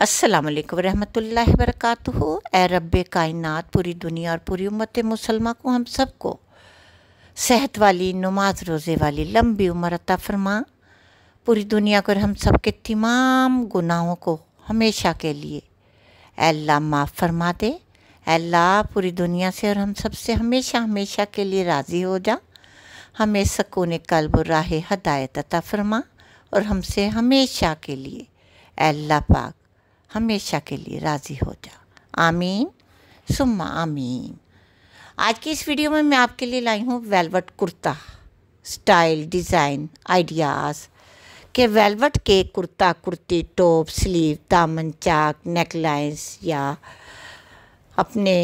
अस्सलाम वालेकुम रहमतुल्लाहि वरकatuहू ए रब कायनात पूरी दुनिया और पूरी उम्मत मुसलमा को हम सबको सेहत वाली नमाज रोज़े वाली लंबी उम्र अता फरमा पूरी दुनिया को हम सब के तमाम गुनाहों को हमेशा के लिए अल्लाह माफ़ फरमा दे अल्लाह पूरी दुनिया से और हम सब से हमेशा हमेशा के लिए राज़ी हो जा हमें सकून कल्ब राह हदायत अता फरमा और हमसे हमेशा के लिए अल्लाह पाक हमेशा के लिए राज़ी हो जा आमीन सुम्मा आमीन आज की इस वीडियो में मैं आपके लिए लाई हूँ velvet kurta style design ideas के वेलवेट के कुर्ता कुर्ती टॉप स्लीव दामन चाक नेकलाइंस या अपने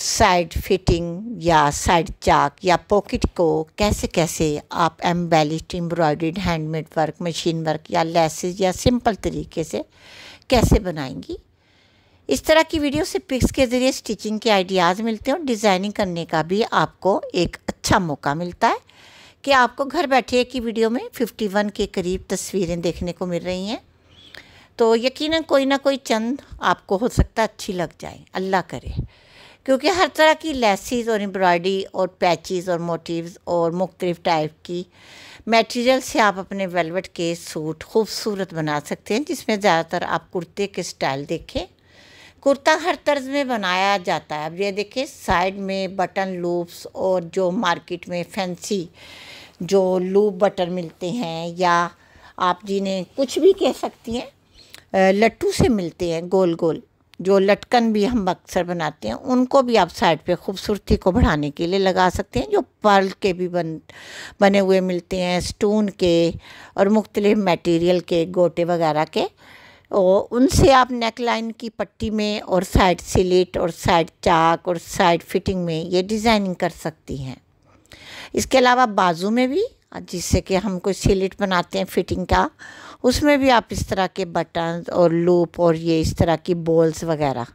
साइड फिटिंग या साइड चाक या पॉकेट को कैसे कैसे आप embellished embroidered handmade work machine work या लेसेस या सिंपल तरीके से कैसे बनाएंगी इस तरह की वीडियो से पिक्स के ज़रिए स्टिचिंग के आइडियाज़ मिलते हैं और डिज़ाइनिंग करने का भी आपको एक अच्छा मौका मिलता है कि आपको घर बैठे की वीडियो में 51 के करीब तस्वीरें देखने को मिल रही हैं तो यकीनन कोई ना कोई चंद आपको हो सकता अच्छी लग जाए अल्लाह करे क्योंकि हर तरह की लेसिस और एम्ब्रॉयडरी और पैचज़ और मोटिवस और मुख्तलिफ टाइप की मटेरियल से आप अपने वेलवेट के सूट खूबसूरत बना सकते हैं जिसमें ज़्यादातर आप कुर्ते के स्टाइल देखें कुर्ता हर तर्ज में बनाया जाता है अब ये देखिए साइड में बटन लूप्स और जो मार्केट में फैंसी जो लूप बटन मिलते हैं या आप जिन्हें कुछ भी कह सकती हैं लट्टू से मिलते हैं गोल गोल जो लटकन भी हम अक्सर बनाते हैं उनको भी आप साइड पे खूबसूरती को बढ़ाने के लिए लगा सकते हैं जो पर्ल के भी बन बने हुए मिलते हैं स्टोन के और मुख्तलिफ मटेरियल के गोटे वगैरह के और उनसे आप नेक लाइन की पट्टी में और साइड सिलेट और साइड चाक और साइड फिटिंग में ये डिज़ाइनिंग कर सकती हैं इसके अलावा बाजू में भी जिससे कि हम कोई सिलिट बनाते हैं फिटिंग का उसमें भी आप इस तरह के बटन और लूप और ये इस तरह की बॉल्स वगैरह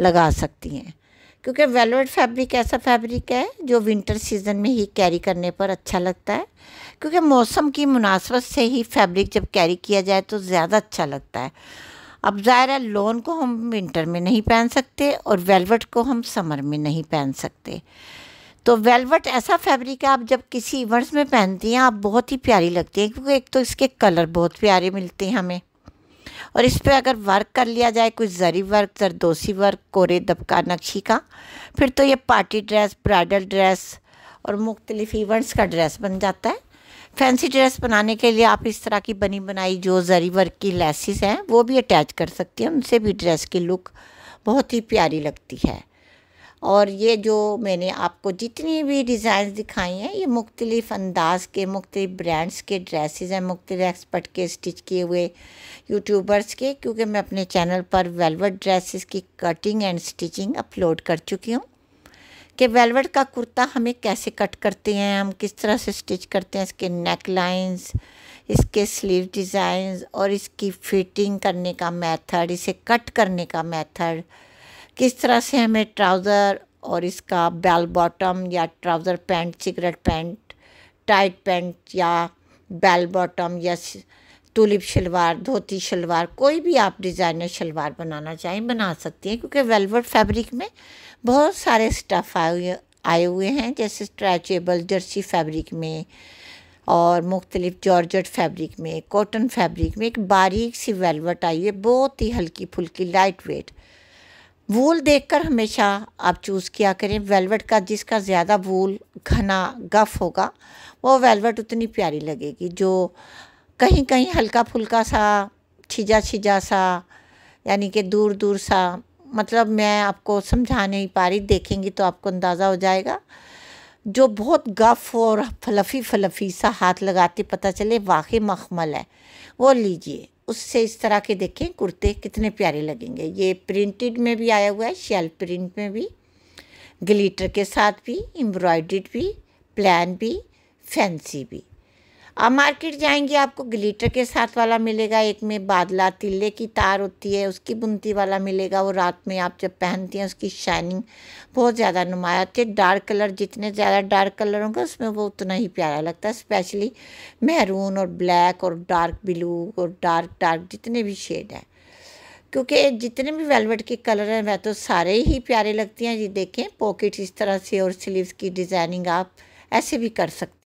लगा सकती हैं क्योंकि वेलवेट फैब्रिक ऐसा फैब्रिक है जो विंटर सीज़न में ही कैरी करने पर अच्छा लगता है क्योंकि मौसम की मुनासबत से ही फैब्रिक जब कैरी किया जाए तो ज़्यादा अच्छा लगता है अब ज़ाहिर है लोन को हम विंटर में नहीं पहन सकते और वेलवेट को हम समर में नहीं पहन सकते तो वेलवेट ऐसा फैब्रिक है आप जब किसी इवेंट्स में पहनती हैं आप बहुत ही प्यारी लगती हैं क्योंकि एक तो इसके कलर बहुत प्यारे मिलते हैं हमें और इस पर अगर वर्क कर लिया जाए कुछ जरी वर्क जरदोसी वर्क कोरे दबका नक्शी का फिर तो ये पार्टी ड्रेस ब्राइडल ड्रेस और मुख्तलिफ इवेंट्स का ड्रेस बन जाता है फैंसी ड्रेस बनाने के लिए आप इस तरह की बनी बनाई जो जरी वर्क की लेसिस हैं वो भी अटैच कर सकती हैं उनसे भी ड्रेस की लुक बहुत ही प्यारी लगती है और ये जो मैंने आपको जितनी भी डिज़ाइन दिखाई हैं ये मुख्तलिफ़ अंदाज के मुख्तलिफ़ ब्रांड्स के ड्रेसेस हैं मुख्तलिफ़ एक्सपर्ट के स्टिच किए हुए यूट्यूबर्स के क्योंकि मैं अपने चैनल पर वेलवेट ड्रेसेस की कटिंग एंड स्टिचिंग अपलोड कर चुकी हूँ कि वेलवेट का कुर्ता हमें कैसे कट करते हैं हम किस तरह से स्टिच करते हैं इसके नेक लाइन्स इसके स्लीव डिज़ाइंस और इसकी फिटिंग करने का मैथड इसे कट करने का मैथड किस तरह से हमें ट्राउज़र और इसका बेल बॉटम या trouser pant cigarette pant tight pant या बेल बॉटम या तुलिप शलवार धोती शलवार कोई भी आप डिज़ाइनर शलवार बनाना चाहें बना सकती हैं क्योंकि वेलवेट फैब्रिक में बहुत सारे स्टफ़ आए हुए आए हुए हैं जैसे स्ट्रेचेबल जर्सी फैब्रिक में और मुख्तलिफ जॉर्जट फैब्रिक में कॉटन फैब्रिक में एक बारीक सी वेलवेट आई है बहुत ही हल्की फुल्की लाइट वेट वूल देखकर हमेशा आप चूज़ किया करें वेलवेट का जिसका ज़्यादा वूल घना गफ होगा वो वेलवेट उतनी प्यारी लगेगी जो कहीं कहीं हल्का फुल्का सा छिजा छिजा सा यानी कि दूर दूर सा मतलब मैं आपको समझा नहीं पा रही देखेंगी तो आपको अंदाज़ा हो जाएगा जो बहुत गफ और फलफ़ी फलफ़ी सा हाथ लगाते पता चले वाकई मखमल है वो लीजिए उससे इस तरह के देखें कुर्ते कितने प्यारे लगेंगे ये प्रिंटेड में भी आया हुआ है शेल प्रिंट में भी ग्लिटर के साथ भी एम्ब्रॉयड्रीड भी प्लान भी फैंसी भी आप मार्केट जाएंगे आपको ग्लिटर के साथ वाला मिलेगा एक में बादला तिल्ले की तार होती है उसकी बुनती वाला मिलेगा वो रात में आप जब पहनती हैं उसकी शाइनिंग बहुत ज़्यादा नुमाया होती है डार्क कलर जितने ज़्यादा डार्क कलर होंगे उसमें वो उतना ही प्यारा लगता है स्पेशली मेहरून और ब्लैक और डार्क ब्लू और डार्क डार्क जितने भी शेड हैं क्योंकि जितने भी वेलवेट के कलर हैं वह तो सारे ही प्यारे लगते हैं ये देखें पॉकेट इस तरह से और स्लीव्स की डिज़ाइनिंग आप ऐसे भी कर सकते